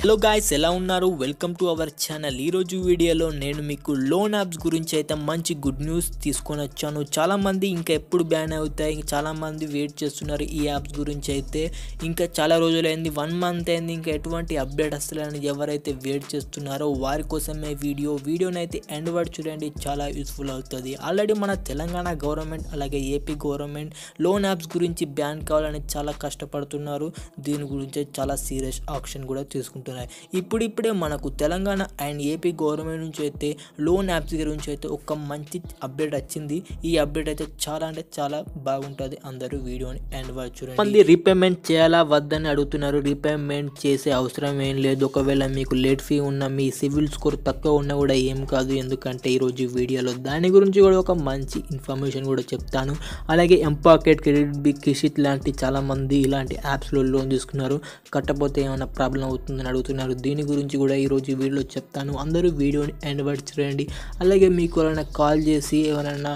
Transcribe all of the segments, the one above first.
hello guys ఎలా ఉన్నారు welcome to our channel ఈరోజు వీడియోలో నేను మీకు లోన్ యాప్స్ గురించి అయితే మంచి గుడ్ న్యూస్ తీసుకొని వచ్చాను చాలామంది ఇంకా ఎప్పుడు బ్యాన్ అవుతాయి చాలామంది వెయిట్ చేస్తున్నారు ఈ యాప్స్ గురించి అయితే ఇంకా చాలా రోజులైంది వన్ మంత్ అయింది ఇంకా ఎటువంటి అప్డేట్ వస్తలేని ఎవరైతే వెయిట్ చేస్తున్నారో వారి కోసమే వీడియో వీడియోని అయితే ఎండ్ వర్డ్ చూడండి చాలా యూస్ఫుల్ అవుతుంది ఆల్రెడీ మన తెలంగాణ గవర్నమెంట్ అలాగే ఏపీ గవర్నమెంట్ లోన్ యాప్స్ గురించి బ్యాన్ కావాలని చాలా కష్టపడుతున్నారు దీని గురించి చాలా సీరియస్ ఆప్షన్ కూడా తీసుకు చేసుకుంటున్నాయి ఇప్పుడిప్పుడే మనకు తెలంగాణ అండ్ ఏపీ గవర్నమెంట్ నుంచి అయితే లోన్ యాప్స్ దగ్గర నుంచి అయితే ఒక మంచి అప్డేట్ వచ్చింది ఈ అప్డేట్ అయితే చాలా అంటే చాలా బాగుంటుంది అందరూ వీడియోని అండ్ చూడండి మంది రీపేమెంట్ చేయాలా వద్దని అడుగుతున్నారు రీపేమెంట్ చేసే అవసరం ఏం లేదు ఒకవేళ మీకు లేట్ ఫీ ఉన్న మీ సివిల్ స్కోర్ తక్కువ ఉన్నా కూడా ఏం కాదు ఎందుకంటే ఈరోజు వీడియోలో దాని గురించి కూడా ఒక మంచి ఇన్ఫర్మేషన్ కూడా చెప్తాను అలాగే ఎంపాకెట్ క్రెడిట్ బి కిషిట్ లాంటి చాలామంది ఇలాంటి యాప్స్లో లోన్ తీసుకున్నారు కట్టపోతే ఏమైనా ప్రాబ్లం అవుతుంది చాలామంది అడుగుతున్నారు దీని గురించి కూడా ఈరోజు వీడియోలో చెప్తాను అందరూ వీడియోని ఎండ్ వరకు చేయండి అలాగే మీకు ఎవరైనా కాల్ చేసి ఎవరైనా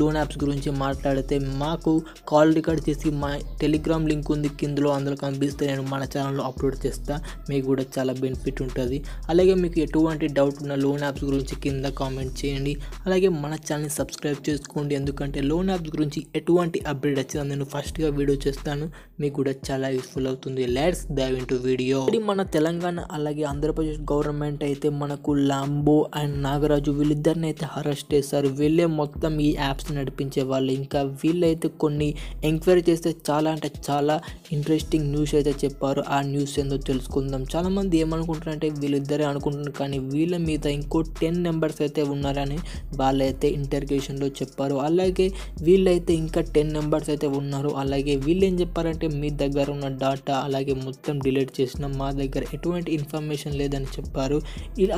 లోన్ యాప్స్ గురించి మాట్లాడితే మాకు కాల్ రికార్డ్ చేసి మా టెలిగ్రామ్ లింక్ ఉంది కిందలో అందులో కనిపిస్తే నేను మన ఛానల్లో అప్లోడ్ చేస్తా మీకు కూడా చాలా బెనిఫిట్ ఉంటుంది అలాగే మీకు ఎటువంటి డౌట్ ఉన్న లోన్ యాప్స్ గురించి కింద కామెంట్ చేయండి అలాగే మన ఛానల్ని సబ్స్క్రైబ్ చేసుకోండి ఎందుకంటే లోన్ యాప్స్ గురించి ఎటువంటి అప్డేట్ వచ్చిందో నేను ఫస్ట్గా వీడియో చేస్తాను మీకు కూడా చాలా యూస్ఫుల్ అవుతుంది లెట్స్ డైవ్ ఇంటూ వీడియో మన తెలంగాణ అలాగే ఆంధ్రప్రదేశ్ గవర్నమెంట్ అయితే మనకు లాంబో అండ్ నాగరాజు వీళ్ళిద్దరిని అయితే అరెస్ట్ చేశారు వీళ్ళే మొత్తం ఈ యాప్ యాప్స్ నడిపించే వాళ్ళు ఇంకా వీళ్ళైతే కొన్ని ఎంక్వైరీ చేస్తే చాలా అంటే చాలా ఇంట్రెస్టింగ్ న్యూస్ అయితే చెప్పారు ఆ న్యూస్ ఏందో తెలుసుకుందాం చాలామంది ఏమనుకుంటున్నారంటే వీళ్ళిద్దరే అనుకుంటున్నారు కానీ వీళ్ళ మీద ఇంకో టెన్ నెంబర్స్ అయితే ఉన్నారని వాళ్ళైతే ఇంటర్గ్రేషన్లో చెప్పారు అలాగే వీళ్ళైతే ఇంకా టెన్ నెంబర్స్ అయితే ఉన్నారు అలాగే వీళ్ళు ఏం చెప్పారంటే మీ దగ్గర ఉన్న డాటా అలాగే మొత్తం డిలీట్ చేసిన మా దగ్గర ఎటువంటి ఇన్ఫర్మేషన్ లేదని చెప్పారు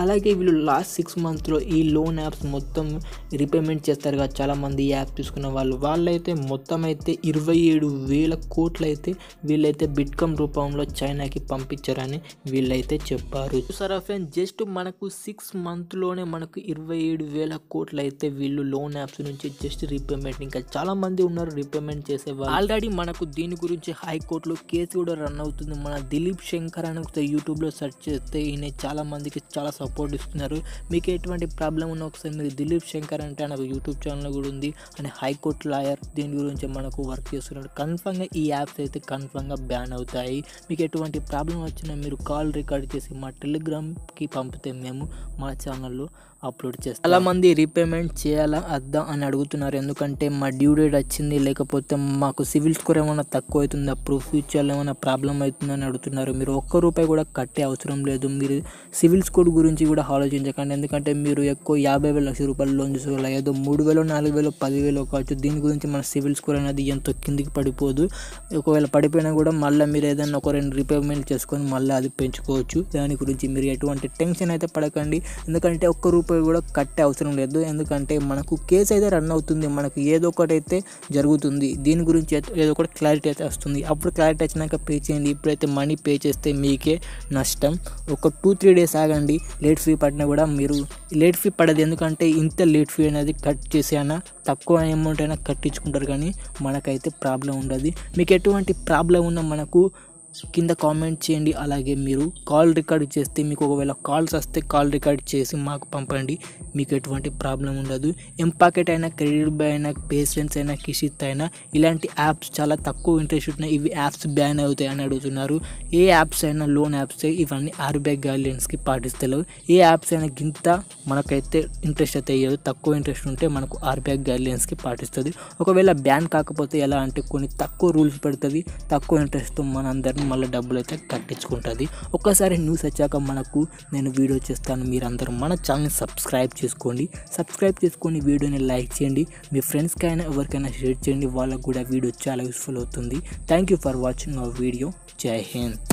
అలాగే వీళ్ళు లాస్ట్ సిక్స్ మంత్స్లో ఈ లోన్ యాప్స్ మొత్తం రీపేమెంట్ చేస్తారు కదా చాలా చాలామంది యాప్ తీసుకున్న వాళ్ళు వాళ్ళైతే మొత్తం అయితే ఇరవై ఏడు వేల కోట్లు అయితే వీళ్ళైతే బిట్కమ్ రూపంలో చైనాకి పంపించారని వీళ్ళైతే చెప్పారు సరే ఫ్రెండ్ జస్ట్ మనకు సిక్స్ మంత్లోనే మనకు ఇరవై ఏడు వేల కోట్లు అయితే వీళ్ళు లోన్ యాప్స్ నుంచి జస్ట్ రీపేమెంట్ ఇంకా చాలా మంది ఉన్నారు రీపేమెంట్ చేసే వాళ్ళు ఆల్రెడీ మనకు దీని గురించి హైకోర్టులో కేసు కూడా రన్ అవుతుంది మన దిలీప్ శంకర్ అని ఒకసారి యూట్యూబ్లో సెర్చ్ చేస్తే ఈయన చాలా మందికి చాలా సపోర్ట్ ఇస్తున్నారు మీకు ఎటువంటి ప్రాబ్లం ఉన్న ఒకసారి మీరు దిలీప్ శంకర్ అంటే నాకు యూట్యూబ్ ఛానల్ కూడా ఉంటుంది అని హైకోర్టు లాయర్ దీని గురించి మనకు వర్క్ చేస్తున్నాడు కన్ఫర్మ్గా ఈ యాప్స్ అయితే కన్ఫర్మ్గా బ్యాన్ అవుతాయి మీకు ఎటువంటి ప్రాబ్లం వచ్చినా మీరు కాల్ రికార్డ్ చేసి మా టెలిగ్రామ్కి పంపితే మేము మా ఛానల్లో అప్లోడ్ చేస్తాం చాలా మంది రీపేమెంట్ చేయాలా అద్దా అని అడుగుతున్నారు ఎందుకంటే మా డ్యూ డేట్ వచ్చింది లేకపోతే మాకు సివిల్ స్కోర్ ఏమైనా తక్కువ అవుతుందా ప్రూఫ్ ఫ్యూచర్లో ఏమైనా ప్రాబ్లం అవుతుందని అడుగుతున్నారు మీరు ఒక్క రూపాయి కూడా కట్టే అవసరం లేదు మీరు సివిల్ స్కోర్ గురించి కూడా ఆలోచించకండి ఎందుకంటే మీరు ఎక్కువ యాభై వేల లక్షల రూపాయలు లోన్ చేసుకోవాలి ఏదో మూడు వేలు నాలుగు వేలు పదివేలు కావచ్చు దీని గురించి మన సివిల్ స్కోర్ అనేది ఎంతో కిందికి పడిపోదు ఒకవేళ పడిపోయినా కూడా మళ్ళీ మీరు ఏదైనా ఒక రెండు రిపేర్మెంట్ చేసుకొని మళ్ళీ అది పెంచుకోవచ్చు దాని గురించి మీరు ఎటువంటి టెన్షన్ అయితే పడకండి ఎందుకంటే ఒక్క రూపాయి కూడా కట్టే అవసరం లేదు ఎందుకంటే మనకు కేసు అయితే రన్ అవుతుంది మనకు ఏదో ఒకటి అయితే జరుగుతుంది దీని గురించి ఏదో ఒకటి క్లారిటీ అయితే వస్తుంది అప్పుడు క్లారిటీ వచ్చినాక పే చేయండి ఇప్పుడైతే మనీ పే చేస్తే మీకే నష్టం ఒక టూ త్రీ డేస్ ఆగండి లేట్ ఫీ పడినా కూడా మీరు లేట్ ఫీ పడదు ఎందుకంటే ఇంత లేట్ ఫీ అనేది కట్ చేసేనా తక్కువ అమౌంట్ అయినా కట్టించుకుంటారు కానీ మనకైతే ప్రాబ్లం ఉండదు మీకు ఎటువంటి ప్రాబ్లం ఉన్నా మనకు కింద కామెంట్ చేయండి అలాగే మీరు కాల్ రికార్డ్ చేస్తే మీకు ఒకవేళ కాల్స్ వస్తే కాల్ రికార్డ్ చేసి మాకు పంపండి మీకు ఎటువంటి ప్రాబ్లం ఉండదు ఎంపాకెట్ అయినా క్రెడిట్ బై అయినా పేషెన్స్ అయినా కిషిత్ అయినా ఇలాంటి యాప్స్ చాలా తక్కువ ఇంట్రెస్ట్ ఉన్నాయి ఇవి యాప్స్ బ్యాన్ అవుతాయి అని అడుగుతున్నారు ఏ యాప్స్ అయినా లోన్ యాప్స్ ఇవన్నీ ఆర్బీఐ గైడ్లైన్స్కి పాటిస్తలేవు ఏ యాప్స్ అయినా గింత మనకైతే ఇంట్రెస్ట్ అయితే ఇవ్వదు తక్కువ ఇంట్రెస్ట్ ఉంటే మనకు ఆర్బీఐ గైడ్లైన్స్కి పాటిస్తుంది ఒకవేళ బ్యాన్ కాకపోతే ఎలా అంటే కొన్ని తక్కువ రూల్స్ పెడుతుంది తక్కువ ఇంట్రెస్ట్తో మనందరినీ మళ్ళీ డబ్బులు అయితే కట్టించుకుంటుంది ఒక్కసారి న్యూస్ వచ్చాక మనకు నేను వీడియో చేస్తాను మీరందరూ మన ఛానల్ని సబ్స్క్రైబ్ చేసుకోండి సబ్స్క్రైబ్ చేసుకొని వీడియోని లైక్ చేయండి మీ ఫ్రెండ్స్కి అయినా ఎవరికైనా షేర్ చేయండి వాళ్ళకు కూడా వీడియో చాలా యూస్ఫుల్ అవుతుంది thank you for watching our video Jai Hind